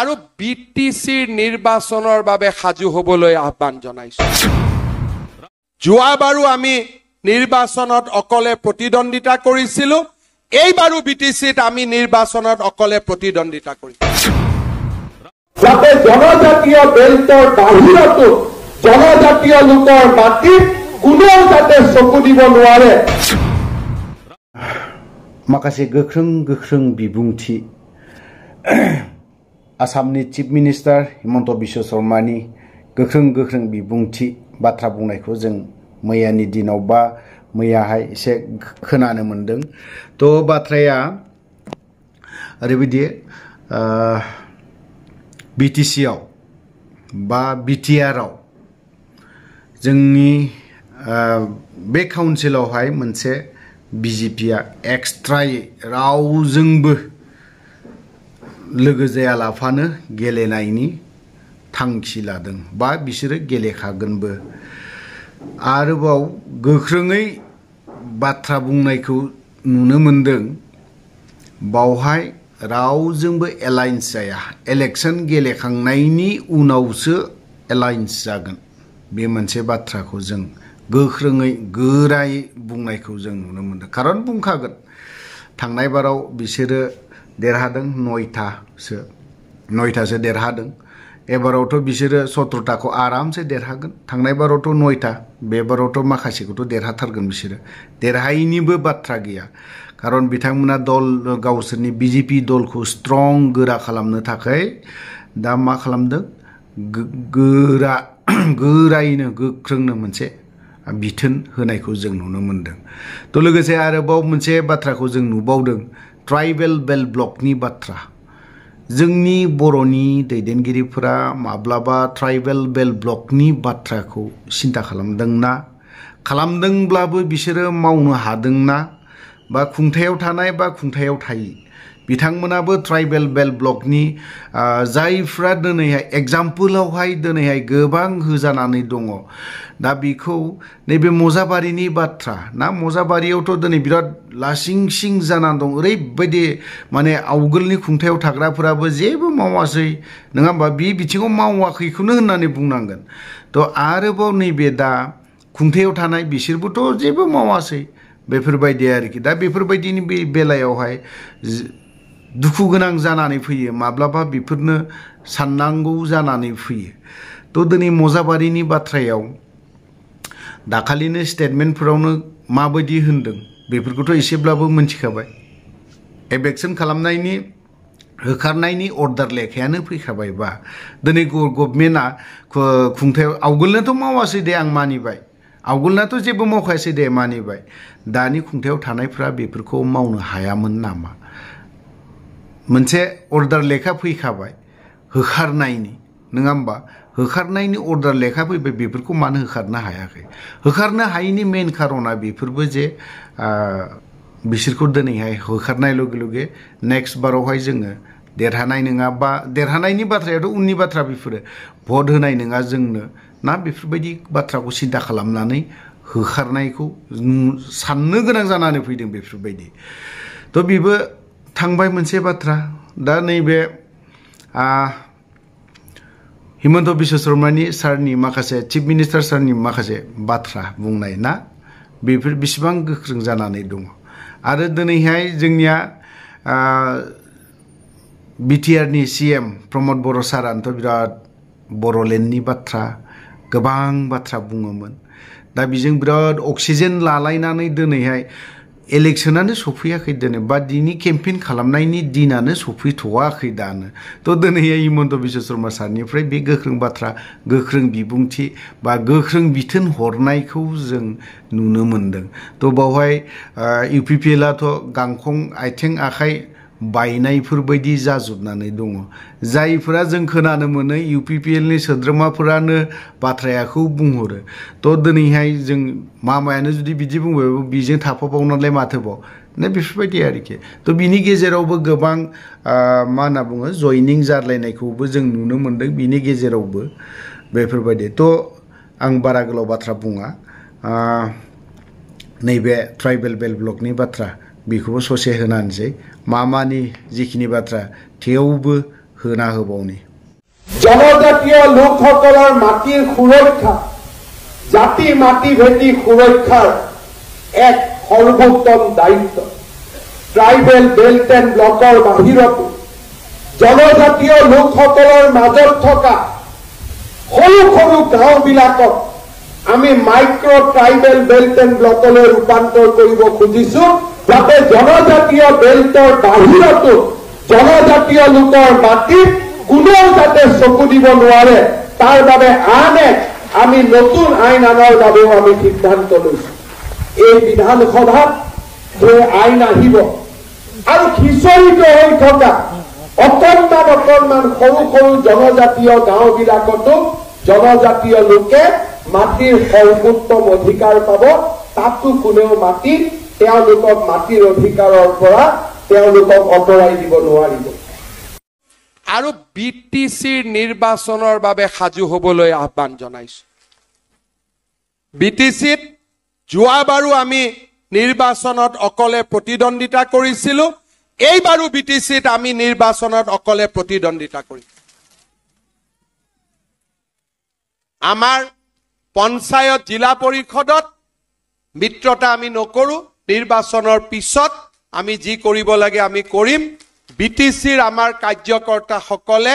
আৰু B T চিৰ নিৰ্বাচনৰ বাবে সাজু হ'বলৈ আহ্বান জনাইছো যোৱাবাৰো আমি নিৰ্বাচনত অকলে প্ৰতিদ্বন্দ্বিতা কৰিছিলো এইবাৰো বি টি চিত আমি নিৰ্বাচনত অকলে প্ৰতিদ্বন্দ্বিতা কৰিছোঁ যাতে জনজাতীয় বেল্টৰ বাহিৰতো জনজাতীয় লোকৰ মাটিত কোনেও যাতে চকু দিব নোৱাৰে মাখাসে গখ্ৰং গখ্ৰং বিবুংথি आसामनि चिफ मिनिस्टार हिमंत विश्व शर्मा गोख्रों गोख्रों बिबुंथि बाथ्रा बुंनायखौ जों मैयानि दिनाव बा मैयाहाय एसे खोनानो मोनदों थ' बाथ्राया ओरैबायदि बि टि सिआव बा बि टि आरआव जोंनि बे काउन्सिलावहाय मोनसे बिजेपिया एक्सट्रायै रावजोंबो लोगो जायालाफानो गेलेनायनि थांखि लादों बा बिसोरो गेलेखागोनबो आरोबाव गोख्रोङै बाथ्रा बुंनायखौ नुनो मोनदों बावहाय रावजोंबो एलायन्स जाया इलेक्शन गेलेखांनायनि उनावसो एलायन्स जागोन बे मोनसे बाथ्राखौ जों गोख्रोङै गोरायै बुंनायखौ जों नुनो मोनदों खारन बुंखागोन थांनाय बाराव बिसोरो देरहादों नयथासो नयथासो देरहादों एबारावथ' बिसोरो सत्रताखौ आरामसे देरहागोन थांनायबारावथ' नयथा बेबारावथ' माखासेखौथ' देरहाथारगोन बिसोरो देरहायैनिबो बाथ्रा गैया कारन बिथांमोना दल गावसोरनि बिजेपि दलखौ स्ट्रं गोरा खालामनो थाखाय दा मा खालामदों गोरा गोरायैनो गोख्रोंनो मोनसे बिथोन होनायखौ जों नुनो मोन्दों त' लोगोसे आरोबाव मोनसे बाथ्राखौ जों नुबावदों ट्राइबेल बेल ब्लकनि बाथ्रा जोंनि बर'नि दैदेनगिरिफोरा माब्लाबा ट्राइबेल बेल ब्लकनि बाथ्राखौ सिन्था खालामदोंना खालामदोंब्लाबो बिसोरो मावनो हादोंना बा खुंथायाव थानाय बा खुंथायाव थायि बिथांमोनाबो ट्राइबेल बेल ब्लकनि जायफ्रा दिनैहाय एग्जाम्पोलावहाय दिनैहाय गोबां होजानानै दङ दा बेखौ नैबे मजाबारिनि बाथ्रा ना मजाबारियावथ' दिनै बिराद लासिं सिं जानानै दं ओरैबायदि माने आवगोलनि खुंथायाव थाग्राफोराबो जेबो मावासै नङा होमबा बे बिथिङाव मावाखैखौनो होननानै बुंनांगोन थ' आरोबाव नैबे दा खुंथायाव थानाय बिसोरबोथ' जेबो मावासै बेफोरबायदि आरोखि दा बेफोरबायदिनि बे बेलायावहाय दुखु गोनां जानानै फैयो माब्लाबा बिफोरनो साननांगौ जानानै फैयो तो दिनै मोजाबारिनि बाथ्रायाव दाखालिनि स्टेटमेन्टफोरावनो माबायदि होनदों बेफोरखौथ' एसेब्लाबो मोनथिखाबाय एभेक्सन खालामनायनि होखारनायनि अर्डार लेखायानो फैखाबायबा दिनै गभर्नमेन्टआ खुंथायाव आवगोलनाथ' मावासै दे आं मानिबाय आवगोलनाथ' जेबो मावखायासै दे मानिबाय दानि खुंथायाव थानायफ्रा बेफोरखौ मावनो हायामोन नामा मुझे अर्डार लेखा फैखाबाय होखारनायनि नङा होमबा होखारनायनि अर्डार लेखा फैबाय बेफोरखौ मानो होखारनो हायाखै होखारनो मेन कारण बेफोरबो जे बिसोरखौ दिनैहाय होखारनाय लगे लगे नेक्स्ट बारावहाय जोङो देरहानाय नङा बा देरहानायनि बाथ्रायाथ' उननि बाथ्रा बेफोरो भट होनाय नङा जोंनो ना बेफोरबायदि बाथ्राखौ सिन्था खालामनानै होखारनायखौ साननो गोनां जानानै फैदों बेफोरबायदि थ' बेबो tangbai mense batra da nai be a himanto bisu sarmani sarni makase chip minister sarni makase batra bungnai na bifir bisbang gukhrung jananai dung aro dinai hai jengnya a btr ni cm promote boro saran to birat boro batra gabang batra bungamun Tapi jeng brod oksigen lalai nanai dunai hai election सफैयाखै दिनै बा दिनै campaign खालामनायनि दिनानो सफैथ'वाखै दानो थ' दिनै हिमन्त बिश्व शर्मा सारनिफ्राय बे गोख्रों बाथ्रा गोख्रों बिबुंथि बा गोख्रों बिथोन हरनायखौ जों नुनो मोनदों थ' बावहाय इउ पि पि एलआथ' गांखं आथिं आखाइ बायनायफोरबायदि जाजोबनानै दङ जायफोरा जों खोनानो मोनो इउ पि पि एलनि सोद्रोमाफोरानो बाथ्राखौ बुंहरो थ' दिनैहाय जों मामायानो जुदि बिदि बुंबायबो बेजों थाफाबावनानै माथोबाव ना बेफोरबायदि आरोखि थ' बिनि गेजेरावबो गोबां मा होनना बुङो जयनिं जालायनायखौबो जों नुनो मोन्दों बिनि गेजेरावबो बेफोरबायदि थ' आं बारा गोलाव बाथ्रा बुङा नैबे ट्राइबेल बेल ब्लकनि बाथ्रा बेखौबो ससे होनानैसै मा मानि जिखिनि बाथ्रा थेवबो होना होबावनि জনজাতীয় লোকসকলৰ মাটিৰ সুৰক্ষা জাতি মাটি ভেটি সুৰক্ষাৰ এক সৰ্বোত্তম দায়িত্ব ট্ৰাইবেল বেল্ট এণ্ড ব্লকৰ বাহিৰতো জনজাতীয় লোকসকলৰ মাজত থকা সৰু সৰু গাঁওবিলাকক আমি মাইক্ৰ ট্ৰাইবেল বেল্ট এণ্ড ব্লকলৈ ৰূপান্তৰ কৰিব খুজিছোঁ যাতে জনজাতীয় বেল্টৰ বাহিৰতো জনজাতীয় লোকৰ মাটিত কোনেও যাতে চকু দিব নোৱাৰে তাৰ বাবে আন এক আমি নতুন আইন আনৰ বাবেও আমি সিদ্ধান্ত লৈছো এই বিধানসভাত সেই আইন আহিব আৰু খিচৰিত হৈ থকা অকণমান অকণমান সৰু সৰু জনজাতীয় গাঁওবিলাকতো জনজাতীয় লোকে মাটিৰ সৰ্বোত্তম অধিকাৰ পাব তাতো কোনেও মাটি তেওঁলোকক মাটিৰ অধিকাৰৰ পৰা তেওঁলোকক আঁতৰাই দিব নোৱাৰিব আৰু বি টি চিৰ নিৰ্বাচনৰ বাবে সাজু হ'বলৈ আহ্বান জনাইছো বি টি চিত যোৱাবাৰো আমি নিৰ্বাচনত অকলে প্ৰতিদ্বন্দ্বিতা কৰিছিলো এইবাৰো বি টি চিত আমি নিৰ্বাচনত অকলে প্ৰতিদ্বন্দ্বিতা কৰিম আমাৰ পঞ্চায়ত জিলা পৰিষদত মিত্ৰতা আমি নকৰো নিৰ্বাচনৰ পিছত আমি যি কৰিব লাগে আমি কৰিম বি টি চিৰ আমাৰ কাৰ্যকৰ্তাসকলে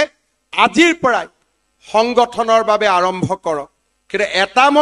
আজিৰ পৰাই সংগঠনৰ বাবে আৰম্ভ কৰক কিন্তু এটা মই